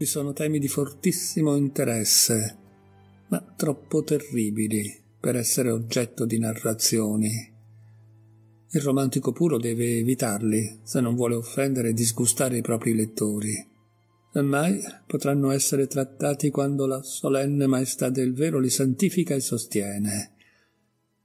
Ci sono temi di fortissimo interesse, ma troppo terribili per essere oggetto di narrazioni. Il romantico puro deve evitarli se non vuole offendere e disgustare i propri lettori. Semmai potranno essere trattati quando la solenne maestà del vero li santifica e sostiene.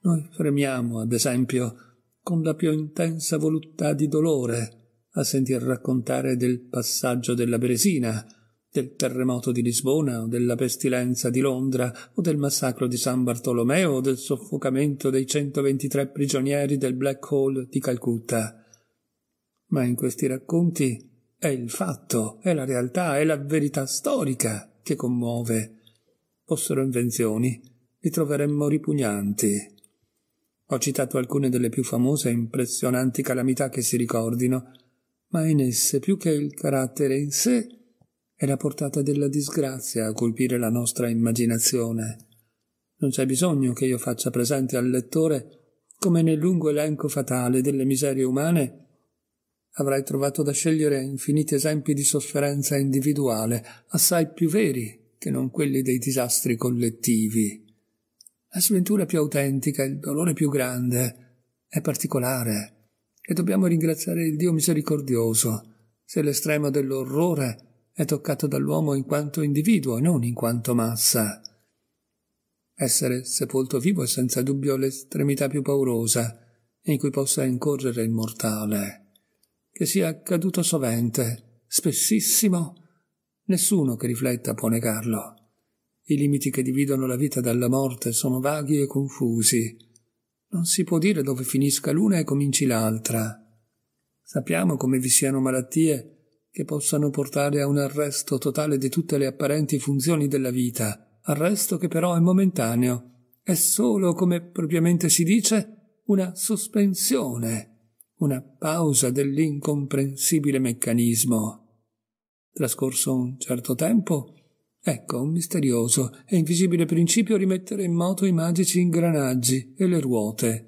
Noi fremiamo, ad esempio, con la più intensa voluttà di dolore a sentir raccontare del passaggio della Bresina, del terremoto di Lisbona o della pestilenza di Londra o del massacro di San Bartolomeo o del soffocamento dei 123 prigionieri del Black Hole di Calcutta. Ma in questi racconti è il fatto, è la realtà, è la verità storica che commuove. Fossero invenzioni, li troveremmo ripugnanti. Ho citato alcune delle più famose e impressionanti calamità che si ricordino, ma in esse più che il carattere in sé è la portata della disgrazia a colpire la nostra immaginazione. Non c'è bisogno che io faccia presente al lettore come nel lungo elenco fatale delle miserie umane avrai trovato da scegliere infiniti esempi di sofferenza individuale, assai più veri che non quelli dei disastri collettivi. La sventura più autentica, il dolore più grande, è particolare e dobbiamo ringraziare il Dio misericordioso se l'estremo dell'orrore è toccato dall'uomo in quanto individuo, non in quanto massa. Essere sepolto vivo è senza dubbio l'estremità più paurosa in cui possa incorrere il mortale. Che sia accaduto sovente, spessissimo, nessuno che rifletta può negarlo. I limiti che dividono la vita dalla morte sono vaghi e confusi. Non si può dire dove finisca l'una e cominci l'altra. Sappiamo come vi siano malattie che possano portare a un arresto totale di tutte le apparenti funzioni della vita, arresto che però è momentaneo, è solo, come propriamente si dice, una sospensione, una pausa dell'incomprensibile meccanismo. Trascorso un certo tempo, ecco un misterioso e invisibile principio rimettere in moto i magici ingranaggi e le ruote.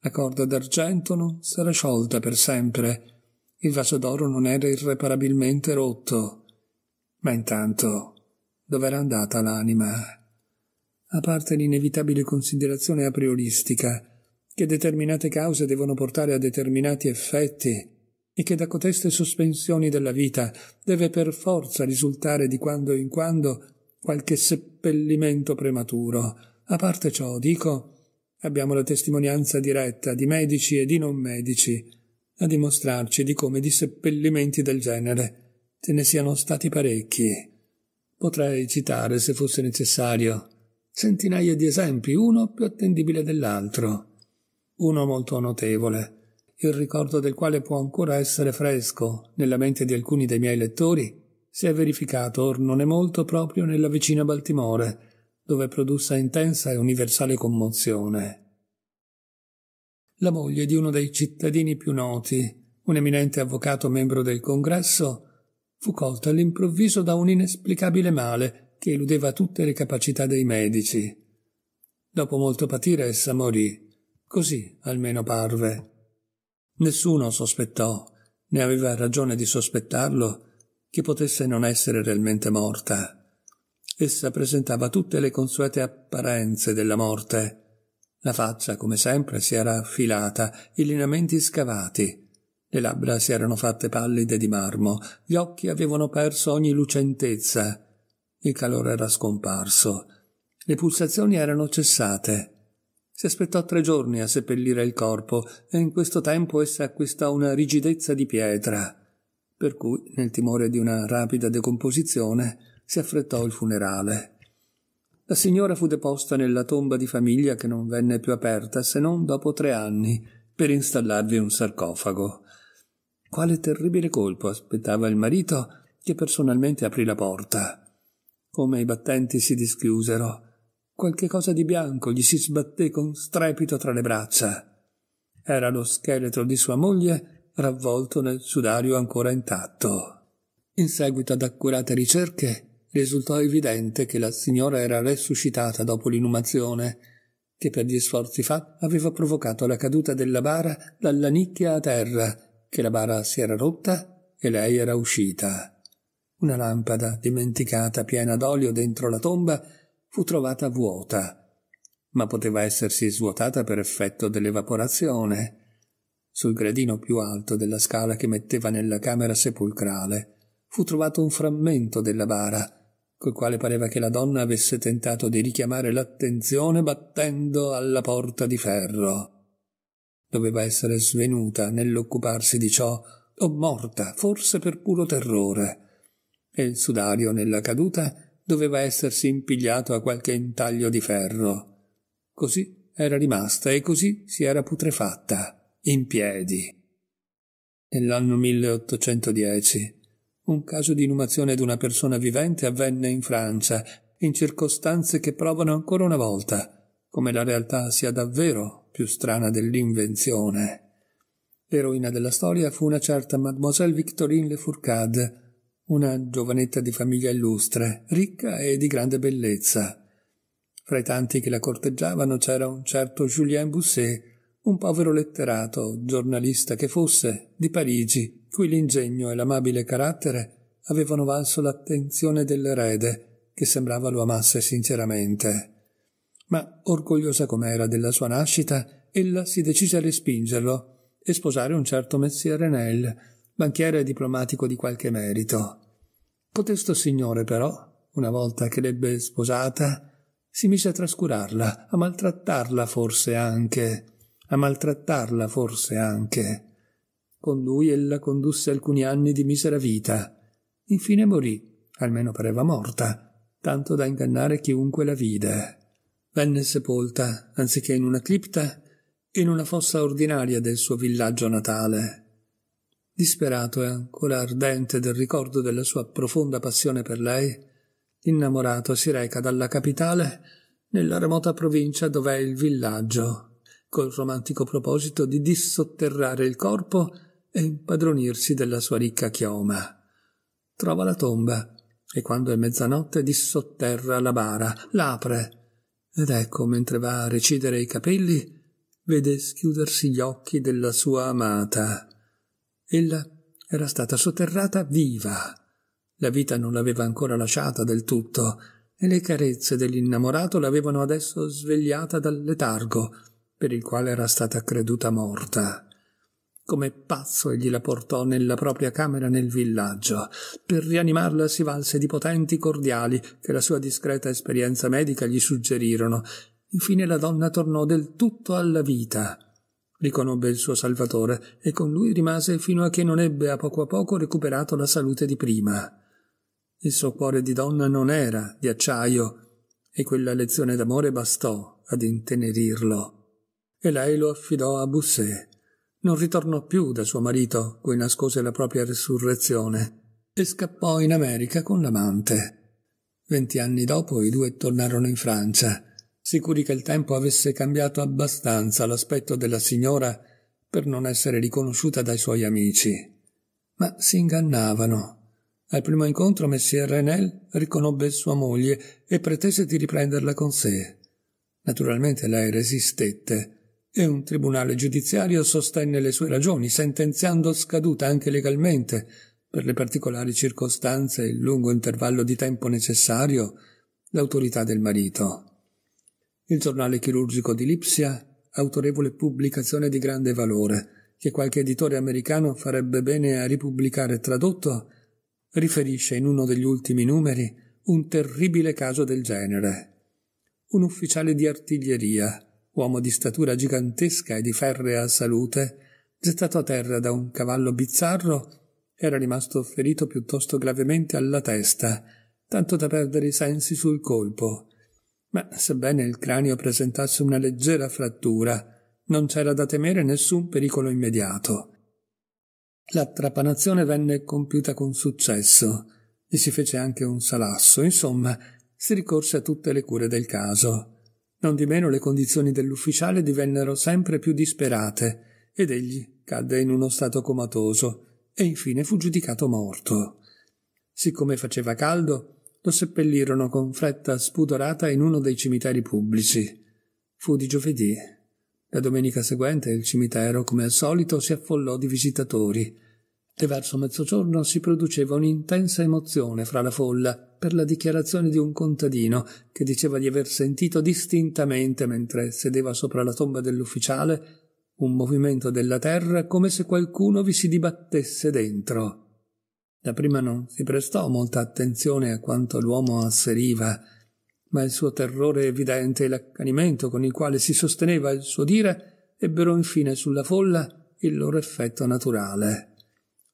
La corda d'argento non sarà sciolta per sempre, il vaso d'oro non era irreparabilmente rotto. Ma intanto, dov'era andata l'anima? A parte l'inevitabile considerazione aprioristica, che determinate cause devono portare a determinati effetti, e che da coteste sospensioni della vita deve per forza risultare di quando in quando qualche seppellimento prematuro. A parte ciò, dico, abbiamo la testimonianza diretta di medici e di non medici, a dimostrarci di come di seppellimenti del genere ce ne siano stati parecchi. Potrei citare, se fosse necessario, centinaia di esempi, uno più attendibile dell'altro. Uno molto notevole, il ricordo del quale può ancora essere fresco nella mente di alcuni dei miei lettori, si è verificato or non è molto proprio nella vicina Baltimore, dove produsse intensa e universale commozione la moglie di uno dei cittadini più noti, un eminente avvocato membro del congresso, fu colta all'improvviso da un inesplicabile male che eludeva tutte le capacità dei medici. Dopo molto patire essa morì, così almeno parve. Nessuno sospettò, né aveva ragione di sospettarlo, che potesse non essere realmente morta. Essa presentava tutte le consuete apparenze della morte, la faccia, come sempre, si era affilata, i lineamenti scavati. Le labbra si erano fatte pallide di marmo, gli occhi avevano perso ogni lucentezza. Il calore era scomparso. Le pulsazioni erano cessate. Si aspettò tre giorni a seppellire il corpo e in questo tempo essa acquistò una rigidezza di pietra, per cui, nel timore di una rapida decomposizione, si affrettò il funerale. La signora fu deposta nella tomba di famiglia che non venne più aperta se non dopo tre anni per installarvi un sarcofago. Quale terribile colpo aspettava il marito che personalmente aprì la porta. Come i battenti si dischiusero, qualche cosa di bianco gli si sbatté con strepito tra le braccia. Era lo scheletro di sua moglie ravvolto nel sudario ancora intatto. In seguito ad accurate ricerche, risultò evidente che la signora era resuscitata dopo l'inumazione, che per gli sforzi fa aveva provocato la caduta della bara dalla nicchia a terra, che la bara si era rotta e lei era uscita. Una lampada dimenticata piena d'olio dentro la tomba fu trovata vuota, ma poteva essersi svuotata per effetto dell'evaporazione. Sul gradino più alto della scala che metteva nella camera sepolcrale fu trovato un frammento della bara, col quale pareva che la donna avesse tentato di richiamare l'attenzione battendo alla porta di ferro. Doveva essere svenuta nell'occuparsi di ciò, o morta, forse per puro terrore. E il sudario nella caduta doveva essersi impigliato a qualche intaglio di ferro. Così era rimasta e così si era putrefatta, in piedi. Nell'anno 1810 un caso di inumazione di una persona vivente avvenne in Francia, in circostanze che provano ancora una volta come la realtà sia davvero più strana dell'invenzione. L'eroina della storia fu una certa Mademoiselle Victorine Le Fourcade, una giovanetta di famiglia illustre, ricca e di grande bellezza. Fra i tanti che la corteggiavano c'era un certo Julien Busset, un povero letterato, giornalista che fosse, di Parigi, cui l'ingegno e l'amabile carattere avevano valso l'attenzione dell'erede, che sembrava lo amasse sinceramente. Ma orgogliosa com'era della sua nascita, ella si decise a respingerlo e sposare un certo messie Nel, banchiere e diplomatico di qualche merito. Cotesto signore, però, una volta che l'ebbe sposata, si mise a trascurarla, a maltrattarla forse anche, a maltrattarla forse anche. Con lui ella condusse alcuni anni di misera vita. Infine morì, almeno pareva morta, tanto da ingannare chiunque la vide. Venne sepolta, anziché in una cripta, in una fossa ordinaria del suo villaggio natale. Disperato e ancora ardente del ricordo della sua profonda passione per lei, l'innamorato si reca dalla capitale nella remota provincia dov'è il villaggio, col romantico proposito di dissotterrare il corpo e impadronirsi della sua ricca chioma. Trova la tomba e quando è mezzanotte dissotterra la bara, l'apre ed ecco mentre va a recidere i capelli vede schiudersi gli occhi della sua amata. Ella era stata sotterrata viva. La vita non l'aveva ancora lasciata del tutto e le carezze dell'innamorato l'avevano adesso svegliata dal letargo per il quale era stata creduta morta. Come pazzo egli la portò nella propria camera nel villaggio. Per rianimarla si valse di potenti cordiali che la sua discreta esperienza medica gli suggerirono. Infine la donna tornò del tutto alla vita. Riconobbe il suo salvatore e con lui rimase fino a che non ebbe a poco a poco recuperato la salute di prima. Il suo cuore di donna non era di acciaio, e quella lezione d'amore bastò ad intenerirlo. E lei lo affidò a Busset non ritornò più da suo marito, cui nascose la propria resurrezione, e scappò in America con l'amante. Venti anni dopo i due tornarono in Francia, sicuri che il tempo avesse cambiato abbastanza l'aspetto della signora per non essere riconosciuta dai suoi amici. Ma si ingannavano. Al primo incontro Messier Renel riconobbe sua moglie e pretese di riprenderla con sé. Naturalmente lei resistette, e un tribunale giudiziario sostenne le sue ragioni, sentenziando scaduta anche legalmente, per le particolari circostanze e il lungo intervallo di tempo necessario, l'autorità del marito. Il giornale chirurgico di Lipsia, autorevole pubblicazione di grande valore, che qualche editore americano farebbe bene a ripubblicare tradotto, riferisce in uno degli ultimi numeri un terribile caso del genere. Un ufficiale di artiglieria, uomo di statura gigantesca e di ferrea salute, gettato a terra da un cavallo bizzarro, era rimasto ferito piuttosto gravemente alla testa, tanto da perdere i sensi sul colpo. Ma sebbene il cranio presentasse una leggera frattura, non c'era da temere nessun pericolo immediato. La trapanazione venne compiuta con successo, gli si fece anche un salasso, insomma, si ricorse a tutte le cure del caso. Nondimeno le condizioni dell'ufficiale divennero sempre più disperate ed egli cadde in uno stato comatoso e infine fu giudicato morto. Siccome faceva caldo, lo seppellirono con fretta spudorata in uno dei cimiteri pubblici. Fu di giovedì. La domenica seguente il cimitero, come al solito, si affollò di visitatori e verso mezzogiorno si produceva un'intensa emozione fra la folla per la dichiarazione di un contadino che diceva di aver sentito distintamente mentre sedeva sopra la tomba dell'ufficiale un movimento della terra come se qualcuno vi si dibattesse dentro. Da prima non si prestò molta attenzione a quanto l'uomo asseriva, ma il suo terrore evidente e l'accanimento con il quale si sosteneva il suo dire ebbero infine sulla folla il loro effetto naturale.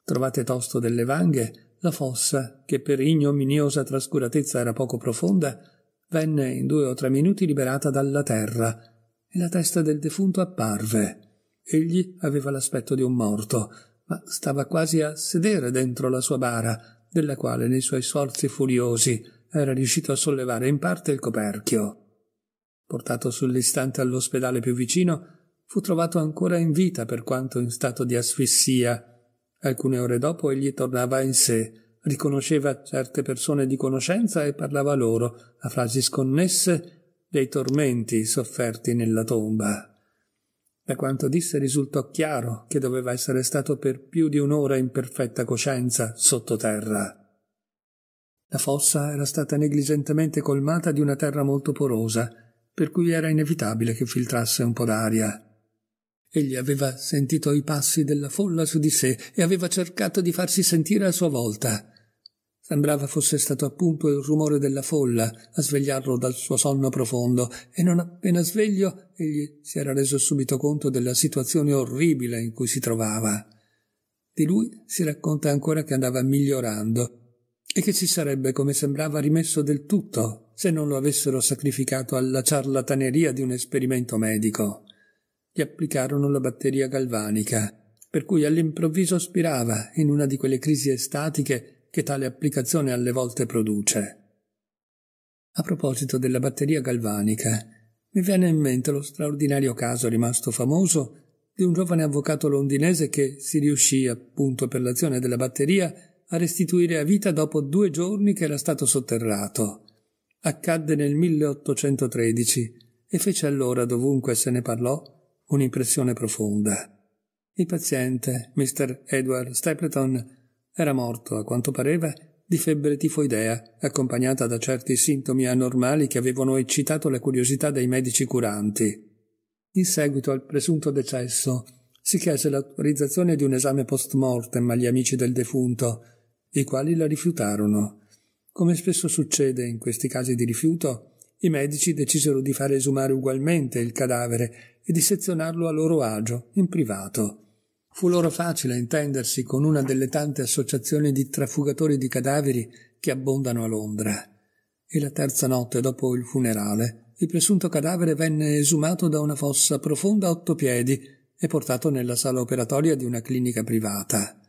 Trovate tosto delle vanghe, la fossa, che per ignominiosa trascuratezza era poco profonda, venne in due o tre minuti liberata dalla terra e la testa del defunto apparve. Egli aveva l'aspetto di un morto, ma stava quasi a sedere dentro la sua bara, della quale nei suoi sforzi furiosi era riuscito a sollevare in parte il coperchio. Portato sull'istante all'ospedale più vicino, fu trovato ancora in vita per quanto in stato di asfissia Alcune ore dopo egli tornava in sé, riconosceva certe persone di conoscenza e parlava loro, a frasi sconnesse, dei tormenti sofferti nella tomba. Da quanto disse risultò chiaro che doveva essere stato per più di un'ora in perfetta coscienza sottoterra. La fossa era stata negligentemente colmata di una terra molto porosa, per cui era inevitabile che filtrasse un po' d'aria. Egli aveva sentito i passi della folla su di sé e aveva cercato di farsi sentire a sua volta. Sembrava fosse stato appunto il rumore della folla a svegliarlo dal suo sonno profondo, e non appena sveglio egli si era reso subito conto della situazione orribile in cui si trovava. Di lui si racconta ancora che andava migliorando e che si sarebbe, come sembrava, rimesso del tutto se non lo avessero sacrificato alla ciarlataneria di un esperimento medico gli applicarono la batteria galvanica, per cui all'improvviso spirava in una di quelle crisi estatiche che tale applicazione alle volte produce. A proposito della batteria galvanica, mi viene in mente lo straordinario caso rimasto famoso di un giovane avvocato londinese che si riuscì, appunto per l'azione della batteria, a restituire a vita dopo due giorni che era stato sotterrato. Accadde nel 1813 e fece allora, dovunque se ne parlò, un'impressione profonda. Il paziente, Mr. Edward Stapleton, era morto, a quanto pareva, di febbre tifoidea, accompagnata da certi sintomi anormali che avevano eccitato la curiosità dei medici curanti. In seguito al presunto decesso, si chiese l'autorizzazione di un esame post mortem agli amici del defunto, i quali la rifiutarono. Come spesso succede in questi casi di rifiuto, i medici decisero di fare esumare ugualmente il cadavere e di sezionarlo a loro agio, in privato. Fu loro facile intendersi con una delle tante associazioni di trafugatori di cadaveri che abbondano a Londra. E la terza notte dopo il funerale, il presunto cadavere venne esumato da una fossa profonda a otto piedi e portato nella sala operatoria di una clinica privata.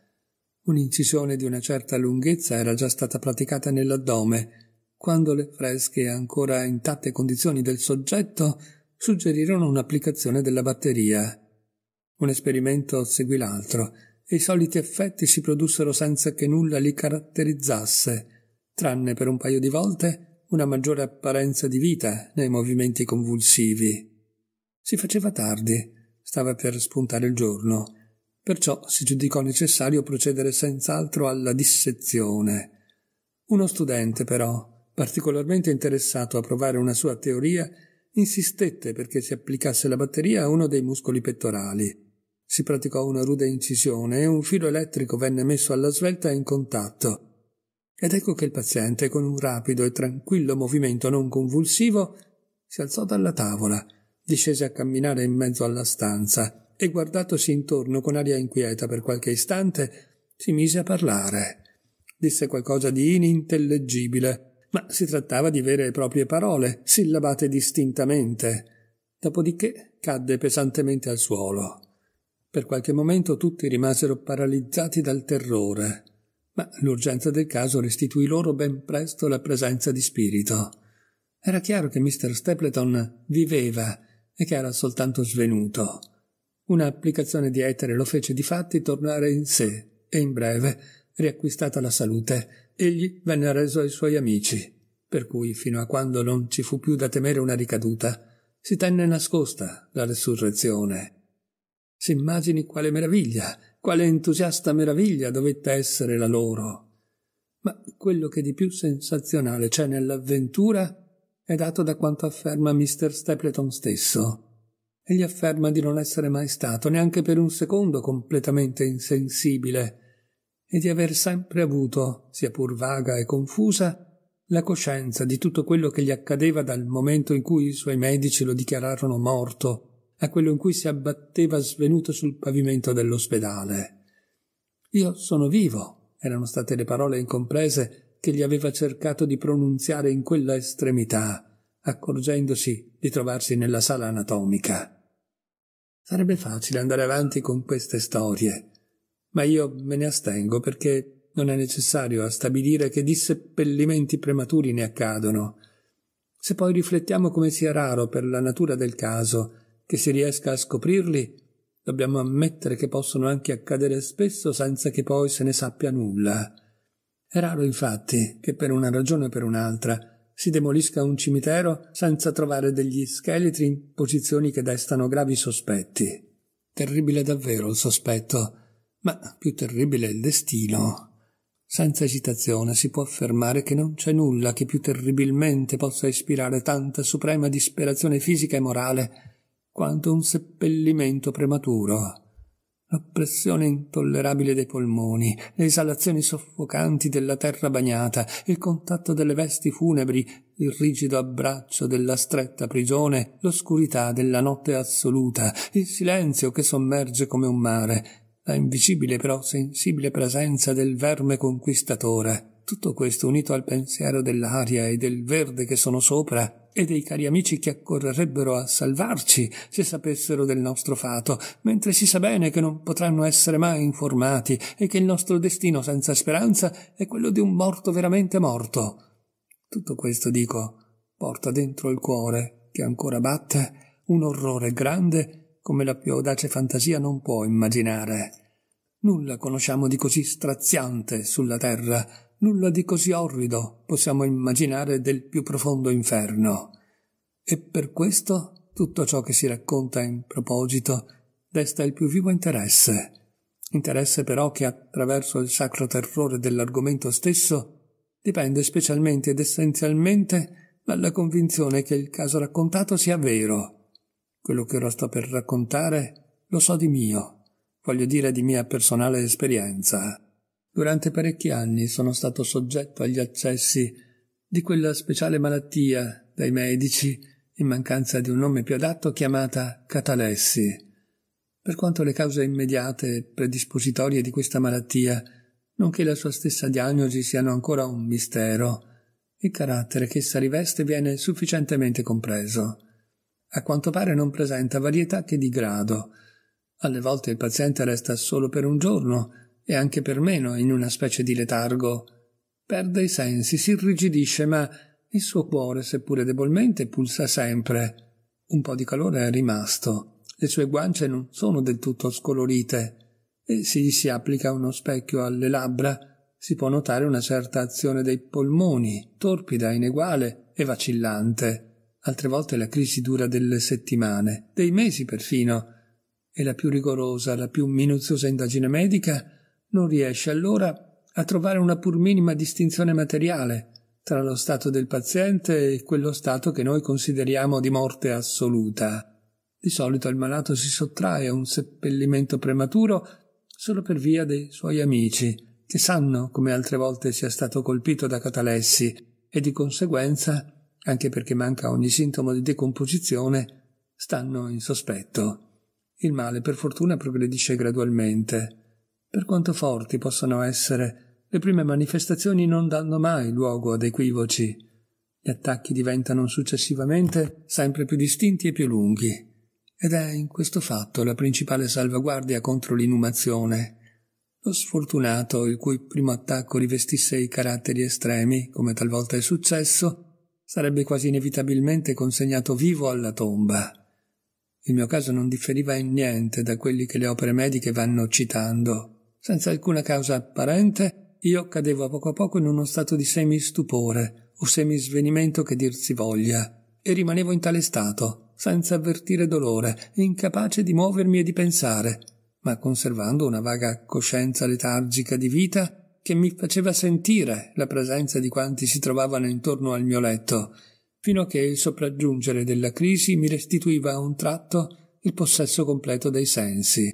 Un'incisione di una certa lunghezza era già stata praticata nell'addome quando le fresche ancora intatte condizioni del soggetto suggerirono un'applicazione della batteria. Un esperimento seguì l'altro e i soliti effetti si produssero senza che nulla li caratterizzasse, tranne per un paio di volte una maggiore apparenza di vita nei movimenti convulsivi. Si faceva tardi, stava per spuntare il giorno, perciò si giudicò necessario procedere senz'altro alla dissezione. Uno studente, però, particolarmente interessato a provare una sua teoria, insistette perché si applicasse la batteria a uno dei muscoli pettorali. Si praticò una rude incisione e un filo elettrico venne messo alla svelta in contatto. Ed ecco che il paziente, con un rapido e tranquillo movimento non convulsivo, si alzò dalla tavola, discese a camminare in mezzo alla stanza e, guardatosi intorno con aria inquieta per qualche istante, si mise a parlare. Disse qualcosa di inintellegibile, ma si trattava di vere e proprie parole, sillabate distintamente. Dopodiché cadde pesantemente al suolo. Per qualche momento tutti rimasero paralizzati dal terrore, ma l'urgenza del caso restituì loro ben presto la presenza di spirito. Era chiaro che Mr. Stapleton viveva e che era soltanto svenuto. Una applicazione di etere lo fece di fatti tornare in sé e in breve, riacquistata la salute, egli venne reso ai suoi amici, per cui fino a quando non ci fu più da temere una ricaduta, si tenne nascosta la resurrezione. Si immagini quale meraviglia, quale entusiasta meraviglia dovette essere la loro. Ma quello che di più sensazionale c'è nell'avventura è dato da quanto afferma Mr. Stapleton stesso. Egli afferma di non essere mai stato neanche per un secondo completamente insensibile e di aver sempre avuto, sia pur vaga e confusa, la coscienza di tutto quello che gli accadeva dal momento in cui i suoi medici lo dichiararono morto a quello in cui si abbatteva svenuto sul pavimento dell'ospedale. Io sono vivo, erano state le parole incomprese che gli aveva cercato di pronunziare in quella estremità, accorgendosi di trovarsi nella sala anatomica. Sarebbe facile andare avanti con queste storie, ma io me ne astengo perché non è necessario a stabilire che disseppellimenti prematuri ne accadono. Se poi riflettiamo come sia raro per la natura del caso che si riesca a scoprirli, dobbiamo ammettere che possono anche accadere spesso senza che poi se ne sappia nulla. È raro infatti che per una ragione o per un'altra si demolisca un cimitero senza trovare degli scheletri in posizioni che destano gravi sospetti. Terribile davvero il sospetto ma più terribile è il destino. Senza esitazione si può affermare che non c'è nulla che più terribilmente possa ispirare tanta suprema disperazione fisica e morale quanto un seppellimento prematuro. L'oppressione intollerabile dei polmoni, le esalazioni soffocanti della terra bagnata, il contatto delle vesti funebri, il rigido abbraccio della stretta prigione, l'oscurità della notte assoluta, il silenzio che sommerge come un mare, la invisibile però sensibile presenza del verme conquistatore. Tutto questo unito al pensiero dell'aria e del verde che sono sopra e dei cari amici che accorrerebbero a salvarci se sapessero del nostro fato, mentre si sa bene che non potranno essere mai informati e che il nostro destino senza speranza è quello di un morto veramente morto. Tutto questo, dico, porta dentro il cuore, che ancora batte, un orrore grande come la più audace fantasia non può immaginare. Nulla conosciamo di così straziante sulla terra, nulla di così orrido possiamo immaginare del più profondo inferno. E per questo tutto ciò che si racconta in proposito desta il più vivo interesse. Interesse però che attraverso il sacro terrore dell'argomento stesso dipende specialmente ed essenzialmente dalla convinzione che il caso raccontato sia vero quello che ora sto per raccontare lo so di mio, voglio dire di mia personale esperienza. Durante parecchi anni sono stato soggetto agli accessi di quella speciale malattia dai medici, in mancanza di un nome più adatto, chiamata catalessi. Per quanto le cause immediate e predispositorie di questa malattia, nonché la sua stessa diagnosi siano ancora un mistero, il carattere che essa riveste viene sufficientemente compreso a quanto pare non presenta varietà che di grado. Alle volte il paziente resta solo per un giorno e anche per meno in una specie di letargo. Perde i sensi, si irrigidisce, ma il suo cuore, seppure debolmente, pulsa sempre. Un po' di calore è rimasto. Le sue guance non sono del tutto scolorite. E se gli si applica uno specchio alle labbra, si può notare una certa azione dei polmoni, torpida, ineguale e vacillante altre volte la crisi dura delle settimane, dei mesi perfino, e la più rigorosa, la più minuziosa indagine medica non riesce allora a trovare una pur minima distinzione materiale tra lo stato del paziente e quello stato che noi consideriamo di morte assoluta. Di solito il malato si sottrae a un seppellimento prematuro solo per via dei suoi amici, che sanno come altre volte sia stato colpito da catalessi e di conseguenza anche perché manca ogni sintomo di decomposizione, stanno in sospetto. Il male per fortuna progredisce gradualmente. Per quanto forti possano essere, le prime manifestazioni non danno mai luogo ad equivoci. Gli attacchi diventano successivamente sempre più distinti e più lunghi. Ed è in questo fatto la principale salvaguardia contro l'inumazione. Lo sfortunato, il cui primo attacco rivestisse i caratteri estremi, come talvolta è successo, sarebbe quasi inevitabilmente consegnato vivo alla tomba. Il mio caso non differiva in niente da quelli che le opere mediche vanno citando. Senza alcuna causa apparente, io cadevo a poco a poco in uno stato di semi-stupore o semi-svenimento che dir si voglia, e rimanevo in tale stato, senza avvertire dolore, incapace di muovermi e di pensare, ma conservando una vaga coscienza letargica di vita che mi faceva sentire la presenza di quanti si trovavano intorno al mio letto, fino a che il sopraggiungere della crisi mi restituiva a un tratto il possesso completo dei sensi.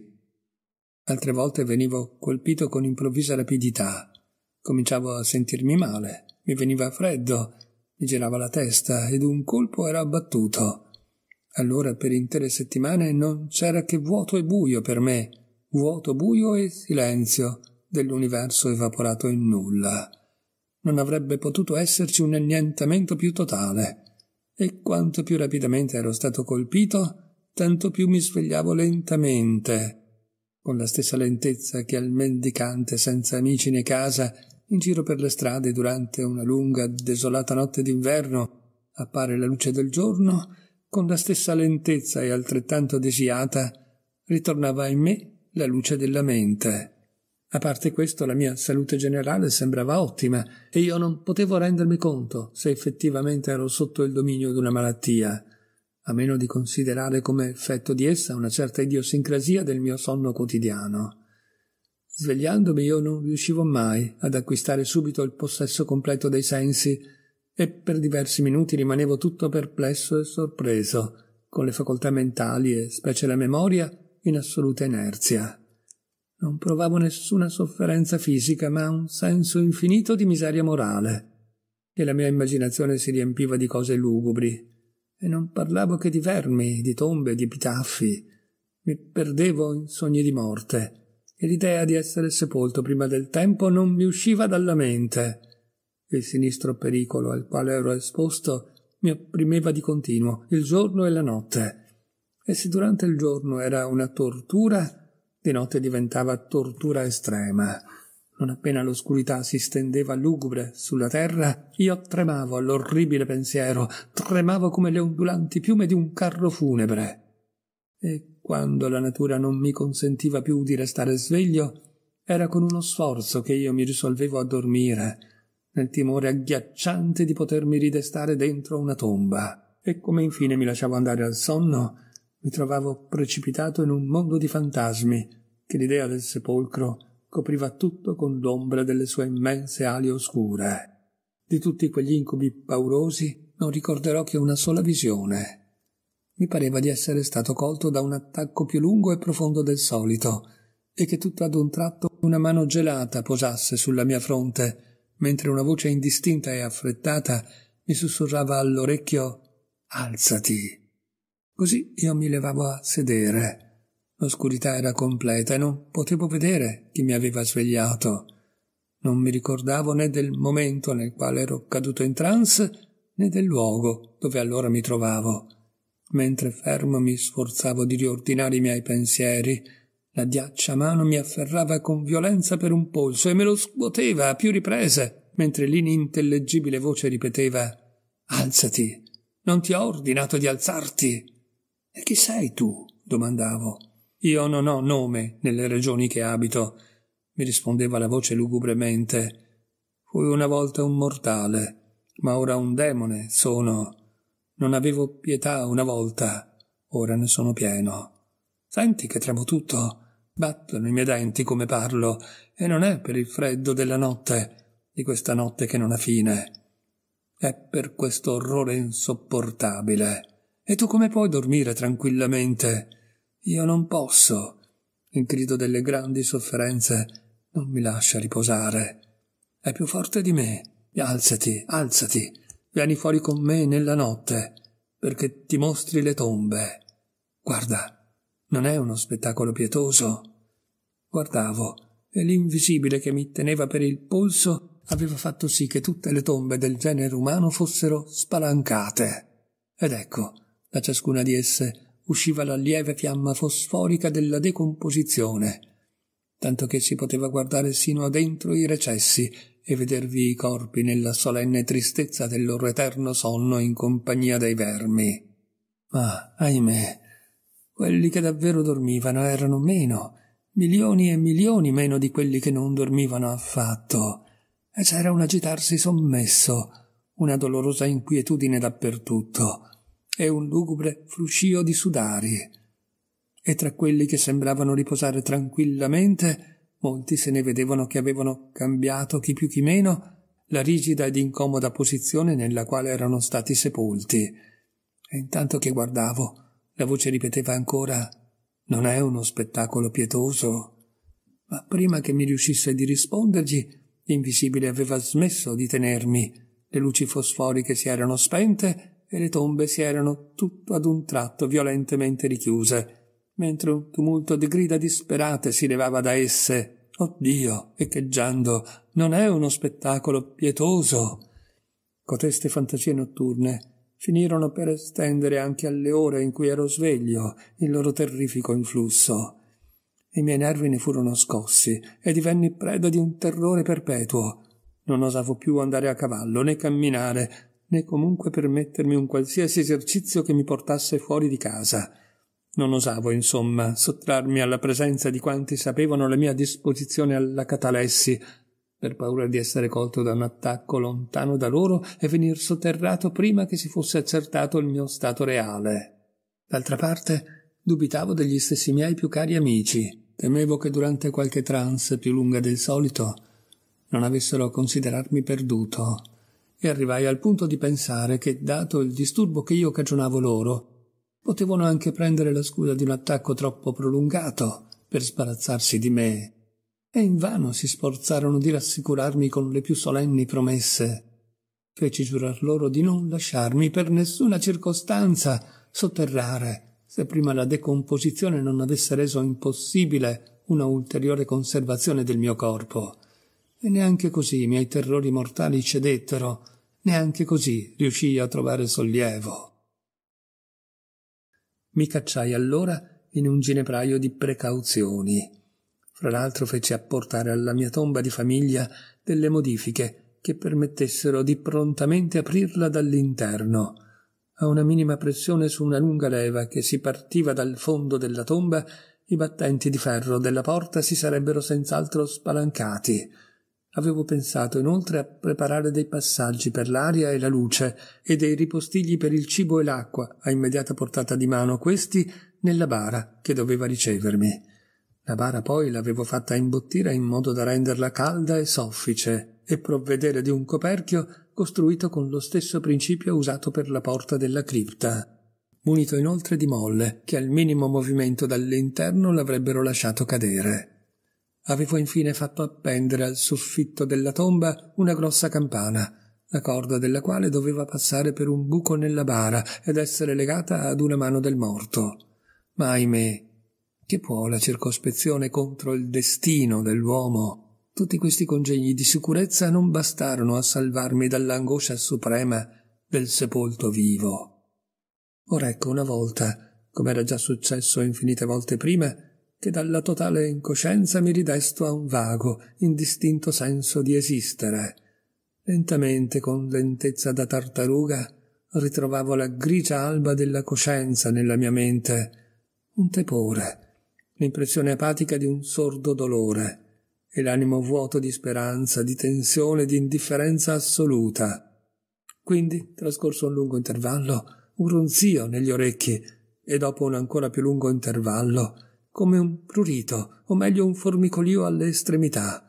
Altre volte venivo colpito con improvvisa rapidità. Cominciavo a sentirmi male, mi veniva freddo, mi girava la testa ed un colpo era abbattuto. Allora per intere settimane non c'era che vuoto e buio per me, vuoto, buio e silenzio dell'universo evaporato in nulla. Non avrebbe potuto esserci un annientamento più totale. E quanto più rapidamente ero stato colpito, tanto più mi svegliavo lentamente, con la stessa lentezza che al mendicante senza amici né casa, in giro per le strade durante una lunga, desolata notte d'inverno, appare la luce del giorno, con la stessa lentezza e altrettanto desiata ritornava in me la luce della mente. A parte questo, la mia salute generale sembrava ottima e io non potevo rendermi conto se effettivamente ero sotto il dominio di una malattia, a meno di considerare come effetto di essa una certa idiosincrasia del mio sonno quotidiano. Svegliandomi io non riuscivo mai ad acquistare subito il possesso completo dei sensi e per diversi minuti rimanevo tutto perplesso e sorpreso, con le facoltà mentali e specie la memoria in assoluta inerzia. Non provavo nessuna sofferenza fisica, ma un senso infinito di miseria morale. E la mia immaginazione si riempiva di cose lugubri. E non parlavo che di vermi, di tombe, di epitaffi. Mi perdevo in sogni di morte. E l'idea di essere sepolto prima del tempo non mi usciva dalla mente. Il sinistro pericolo al quale ero esposto mi opprimeva di continuo, il giorno e la notte. E se durante il giorno era una tortura, di notte diventava tortura estrema. Non appena l'oscurità si stendeva lugubre sulla terra, io tremavo all'orribile pensiero, tremavo come le ondulanti piume di un carro funebre. E quando la natura non mi consentiva più di restare sveglio, era con uno sforzo che io mi risolvevo a dormire, nel timore agghiacciante di potermi ridestare dentro una tomba. E come infine mi lasciavo andare al sonno, mi trovavo precipitato in un mondo di fantasmi, che l'idea del sepolcro copriva tutto con l'ombra delle sue immense ali oscure. Di tutti quegli incubi paurosi non ricorderò che una sola visione. Mi pareva di essere stato colto da un attacco più lungo e profondo del solito, e che tutto ad un tratto una mano gelata posasse sulla mia fronte, mentre una voce indistinta e affrettata mi sussurrava all'orecchio Alzati. Così io mi levavo a sedere. L'oscurità era completa e non potevo vedere chi mi aveva svegliato. Non mi ricordavo né del momento nel quale ero caduto in trance né del luogo dove allora mi trovavo. Mentre fermo mi sforzavo di riordinare i miei pensieri, la ghiaccia mano mi afferrava con violenza per un polso e me lo scuoteva a più riprese, mentre l'inintellegibile voce ripeteva Alzati, non ti ho ordinato di alzarti. E chi sei tu? domandavo. Io non ho nome nelle regioni che abito, mi rispondeva la voce lugubremente. Fui una volta un mortale, ma ora un demone sono. Non avevo pietà una volta, ora ne sono pieno. Senti che tremo tutto. Battono i miei denti come parlo, e non è per il freddo della notte, di questa notte che non ha fine. È per questo orrore insopportabile. E tu come puoi dormire tranquillamente? Io non posso. Il grido delle grandi sofferenze non mi lascia riposare. È più forte di me. Alzati, alzati. Vieni fuori con me nella notte, perché ti mostri le tombe. Guarda, non è uno spettacolo pietoso. Guardavo, e l'invisibile che mi teneva per il polso aveva fatto sì che tutte le tombe del genere umano fossero spalancate. Ed ecco, da ciascuna di esse usciva la lieve fiamma fosforica della decomposizione, tanto che si poteva guardare sino a dentro i recessi e vedervi i corpi nella solenne tristezza del loro eterno sonno in compagnia dei vermi. Ma, ahimè, quelli che davvero dormivano erano meno, milioni e milioni meno di quelli che non dormivano affatto, e c'era un agitarsi sommesso, una dolorosa inquietudine dappertutto, e un lugubre fruscio di sudarie. E tra quelli che sembravano riposare tranquillamente, molti se ne vedevano che avevano cambiato chi più chi meno la rigida ed incomoda posizione nella quale erano stati sepolti. E intanto che guardavo, la voce ripeteva ancora Non è uno spettacolo pietoso. Ma prima che mi riuscisse di rispondergli, l'invisibile aveva smesso di tenermi, le luci fosforiche si erano spente e le tombe si erano tutto ad un tratto violentemente richiuse, mentre un tumulto di grida disperate si levava da esse. Oh Dio, echeggiando, non è uno spettacolo pietoso. Coteste fantasie notturne finirono per estendere anche alle ore in cui ero sveglio il loro terrifico influsso. I miei nervi ne furono scossi e divenni preda di un terrore perpetuo. Non osavo più andare a cavallo né camminare, né comunque permettermi un qualsiasi esercizio che mi portasse fuori di casa. Non osavo, insomma, sottrarmi alla presenza di quanti sapevano la mia disposizione alla catalessi, per paura di essere colto da un attacco lontano da loro e venir sotterrato prima che si fosse accertato il mio stato reale. D'altra parte, dubitavo degli stessi miei più cari amici. Temevo che durante qualche trance più lunga del solito non avessero a considerarmi perduto e arrivai al punto di pensare che, dato il disturbo che io cagionavo loro, potevano anche prendere la scusa di un attacco troppo prolungato per sbarazzarsi di me. E invano si sforzarono di rassicurarmi con le più solenni promesse. Feci giurar loro di non lasciarmi per nessuna circostanza sotterrare, se prima la decomposizione non avesse reso impossibile una ulteriore conservazione del mio corpo. E neanche così i miei terrori mortali cedettero, Neanche così riuscii a trovare sollievo. Mi cacciai allora in un ginepraio di precauzioni. Fra l'altro feci apportare alla mia tomba di famiglia delle modifiche che permettessero di prontamente aprirla dall'interno. A una minima pressione su una lunga leva che si partiva dal fondo della tomba, i battenti di ferro della porta si sarebbero senz'altro spalancati Avevo pensato inoltre a preparare dei passaggi per l'aria e la luce e dei ripostigli per il cibo e l'acqua a immediata portata di mano, questi nella bara che doveva ricevermi. La bara poi l'avevo fatta imbottire in modo da renderla calda e soffice e provvedere di un coperchio costruito con lo stesso principio usato per la porta della cripta munito inoltre di molle che al minimo movimento dall'interno l'avrebbero lasciato cadere. Avevo infine fatto appendere al soffitto della tomba una grossa campana, la corda della quale doveva passare per un buco nella bara ed essere legata ad una mano del morto. Ma ahimè, che può la circospezione contro il destino dell'uomo? Tutti questi congegni di sicurezza non bastarono a salvarmi dall'angoscia suprema del sepolto vivo. Ora ecco una volta, come era già successo infinite volte prima, che dalla totale incoscienza mi ridesto a un vago, indistinto senso di esistere. Lentamente, con lentezza da tartaruga, ritrovavo la grigia alba della coscienza nella mia mente, un tepore, l'impressione apatica di un sordo dolore e l'animo vuoto di speranza, di tensione, di indifferenza assoluta. Quindi, trascorso un lungo intervallo, un ronzio negli orecchi e dopo un ancora più lungo intervallo, come un prurito, o meglio un formicolio alle estremità,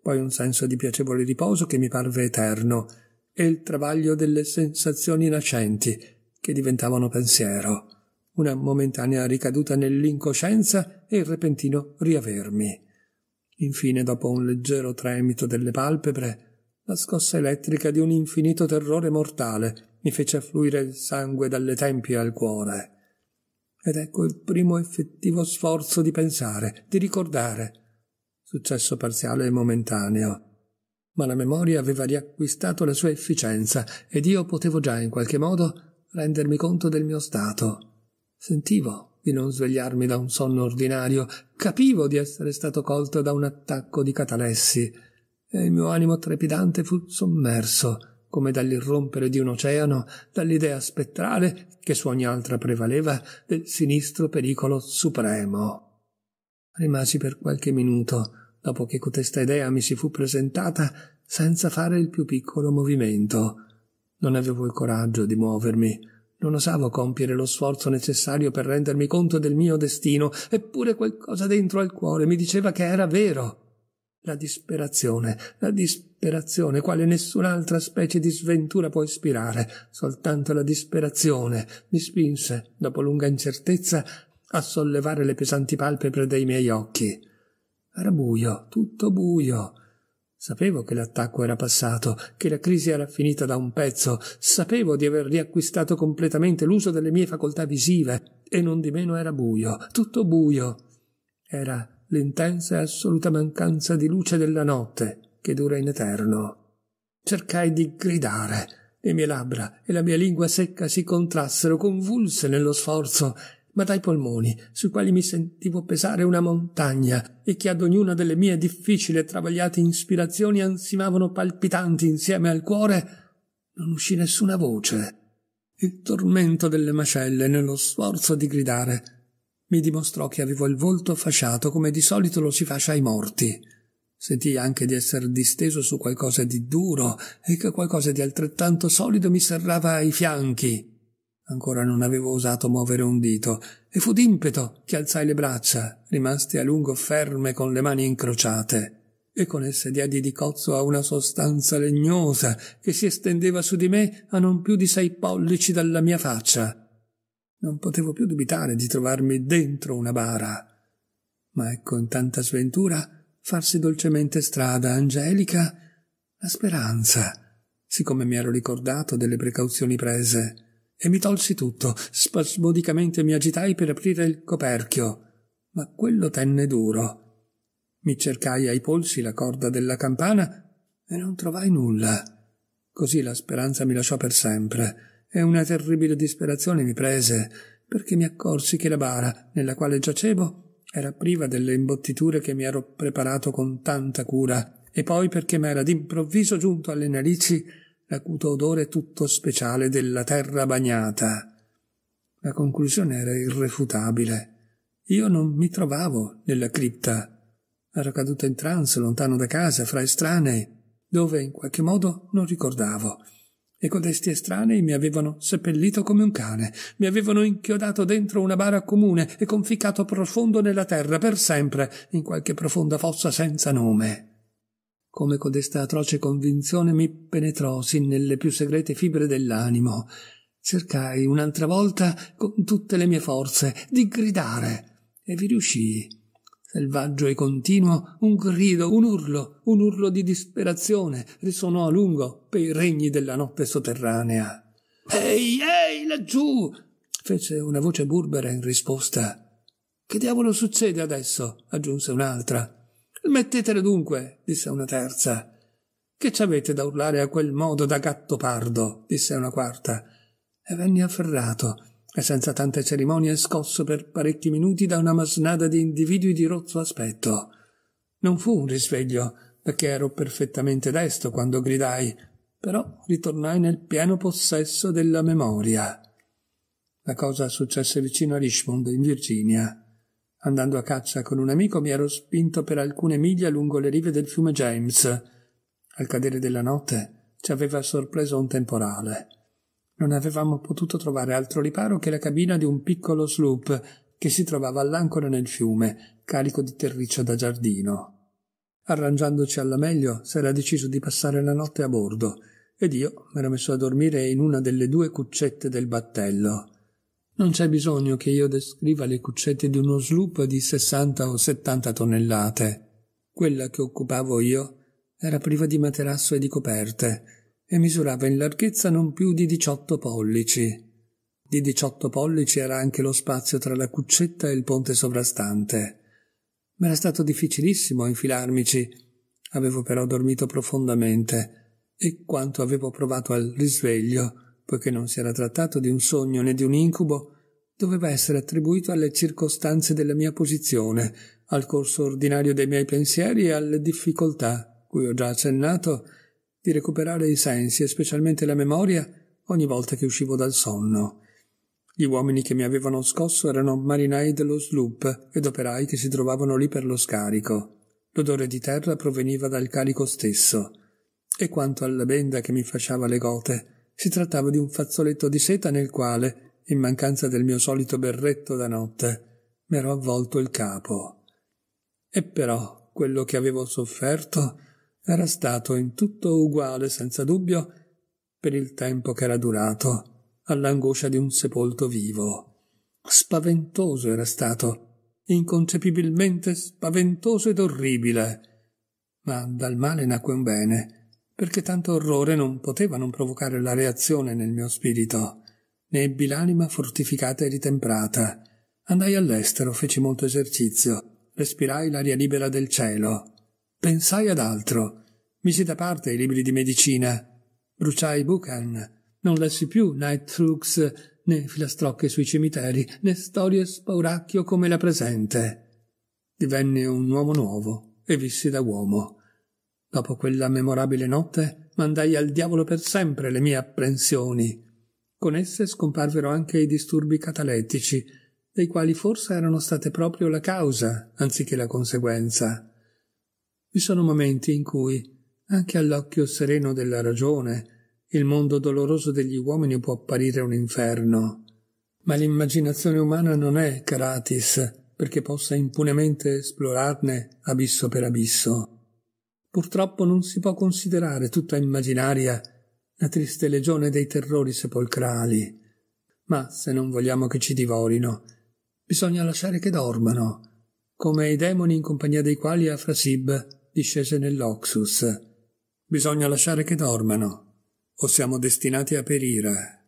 poi un senso di piacevole riposo che mi parve eterno, e il travaglio delle sensazioni nascenti, che diventavano pensiero, una momentanea ricaduta nell'incoscienza e il repentino riavermi. Infine, dopo un leggero tremito delle palpebre, la scossa elettrica di un infinito terrore mortale mi fece affluire il sangue dalle tempie al cuore. Ed ecco il primo effettivo sforzo di pensare, di ricordare. Successo parziale e momentaneo. Ma la memoria aveva riacquistato la sua efficienza ed io potevo già in qualche modo rendermi conto del mio stato. Sentivo di non svegliarmi da un sonno ordinario, capivo di essere stato colto da un attacco di catalessi e il mio animo trepidante fu sommerso come dall'irrompere di un oceano, dall'idea spettrale, che su ogni altra prevaleva, del sinistro pericolo supremo. Rimasi per qualche minuto, dopo che cotesta idea mi si fu presentata, senza fare il più piccolo movimento. Non avevo il coraggio di muovermi, non osavo compiere lo sforzo necessario per rendermi conto del mio destino, eppure qualcosa dentro al cuore mi diceva che era vero la disperazione, la disperazione, quale nessun'altra specie di sventura può ispirare, soltanto la disperazione mi spinse, dopo lunga incertezza, a sollevare le pesanti palpebre dei miei occhi. Era buio, tutto buio. Sapevo che l'attacco era passato, che la crisi era finita da un pezzo, sapevo di aver riacquistato completamente l'uso delle mie facoltà visive, e non di meno era buio, tutto buio. Era l'intensa e assoluta mancanza di luce della notte che dura in eterno. Cercai di gridare. Le mie labbra e la mia lingua secca si contrassero convulse nello sforzo, ma dai polmoni, sui quali mi sentivo pesare una montagna e che ad ognuna delle mie difficili e travagliate ispirazioni ansimavano palpitanti insieme al cuore, non uscì nessuna voce. Il tormento delle mascelle nello sforzo di gridare mi dimostrò che avevo il volto fasciato come di solito lo si fascia ai morti. Sentii anche di essere disteso su qualcosa di duro e che qualcosa di altrettanto solido mi serrava ai fianchi. Ancora non avevo osato muovere un dito, e fu d'impeto che alzai le braccia, rimaste a lungo ferme con le mani incrociate e con esse diedi di cozzo a una sostanza legnosa che si estendeva su di me a non più di sei pollici dalla mia faccia. Non potevo più dubitare di trovarmi dentro una bara. Ma ecco in tanta sventura farsi dolcemente strada angelica la speranza, siccome mi ero ricordato delle precauzioni prese, e mi tolsi tutto, spasmodicamente mi agitai per aprire il coperchio, ma quello tenne duro. Mi cercai ai polsi la corda della campana e non trovai nulla. Così la speranza mi lasciò per sempre e una terribile disperazione mi prese, perché mi accorsi che la bara nella quale giacevo era priva delle imbottiture che mi ero preparato con tanta cura, e poi perché m'era d'improvviso giunto alle narici l'acuto odore tutto speciale della terra bagnata. La conclusione era irrefutabile. Io non mi trovavo nella cripta. Ero caduto in trance lontano da casa, fra estranei, dove in qualche modo non ricordavo e codesti estranei mi avevano seppellito come un cane, mi avevano inchiodato dentro una bara comune e conficcato profondo nella terra per sempre in qualche profonda fossa senza nome. Come codesta atroce convinzione mi penetrò sin nelle più segrete fibre dell'animo. Cercai un'altra volta con tutte le mie forze di gridare e vi riuscii Selvaggio e continuo, un grido, un urlo, un urlo di disperazione risuonò a lungo pei regni della notte sotterranea. Ehi, ehi, laggiù! fece una voce burbera in risposta. Che diavolo succede adesso? aggiunse un'altra. Smettetele dunque, disse una terza. Che ci avete da urlare a quel modo da gatto pardo? disse una quarta. E venni afferrato e senza tante cerimonie scosso per parecchi minuti da una masnada di individui di rozzo aspetto. Non fu un risveglio, perché ero perfettamente desto quando gridai, però ritornai nel pieno possesso della memoria. La cosa successe vicino a Richmond, in Virginia. Andando a caccia con un amico mi ero spinto per alcune miglia lungo le rive del fiume James. Al cadere della notte ci aveva sorpreso un temporale non avevamo potuto trovare altro riparo che la cabina di un piccolo sloop che si trovava all'ancora nel fiume, carico di terriccio da giardino. Arrangiandoci alla meglio, s'era deciso di passare la notte a bordo, ed io m'ero messo a dormire in una delle due cuccette del battello. Non c'è bisogno che io descriva le cuccette di uno sloop di 60 o 70 tonnellate. Quella che occupavo io era priva di materasso e di coperte, e misurava in larghezza non più di 18 pollici. Di 18 pollici era anche lo spazio tra la cuccetta e il ponte sovrastante. M'era stato difficilissimo infilarmici, avevo però dormito profondamente e quanto avevo provato al risveglio, poiché non si era trattato di un sogno né di un incubo, doveva essere attribuito alle circostanze della mia posizione, al corso ordinario dei miei pensieri e alle difficoltà, cui ho già accennato, di recuperare i sensi e specialmente la memoria ogni volta che uscivo dal sonno. Gli uomini che mi avevano scosso erano marinai dello sloop ed operai che si trovavano lì per lo scarico. L'odore di terra proveniva dal carico stesso. E quanto alla benda che mi fasciava le gote, si trattava di un fazzoletto di seta nel quale, in mancanza del mio solito berretto da notte, m'ero avvolto il capo. E però quello che avevo sofferto era stato in tutto uguale, senza dubbio, per il tempo che era durato, all'angoscia di un sepolto vivo. Spaventoso era stato, inconcepibilmente spaventoso ed orribile. Ma dal male nacque un bene, perché tanto orrore non poteva non provocare la reazione nel mio spirito. Ne ebbi l'anima fortificata e ritemprata. Andai all'estero, feci molto esercizio, respirai l'aria libera del cielo Pensai ad altro. Misi da parte i libri di medicina. Bruciai Buchan. Non lessi più Night Flux, né filastrocche sui cimiteri, né storie spauracchio come la presente. Divenne un uomo nuovo e vissi da uomo. Dopo quella memorabile notte mandai al diavolo per sempre le mie apprensioni. Con esse scomparvero anche i disturbi catalettici, dei quali forse erano state proprio la causa, anziché la conseguenza vi sono momenti in cui, anche all'occhio sereno della ragione, il mondo doloroso degli uomini può apparire un inferno. Ma l'immaginazione umana non è gratis perché possa impunemente esplorarne abisso per abisso. Purtroppo non si può considerare tutta immaginaria la triste legione dei terrori sepolcrali. Ma se non vogliamo che ci divorino, bisogna lasciare che dormano, come i demoni in compagnia dei quali Afrasib discese nell'Oxus. Bisogna lasciare che dormano, o siamo destinati a perire.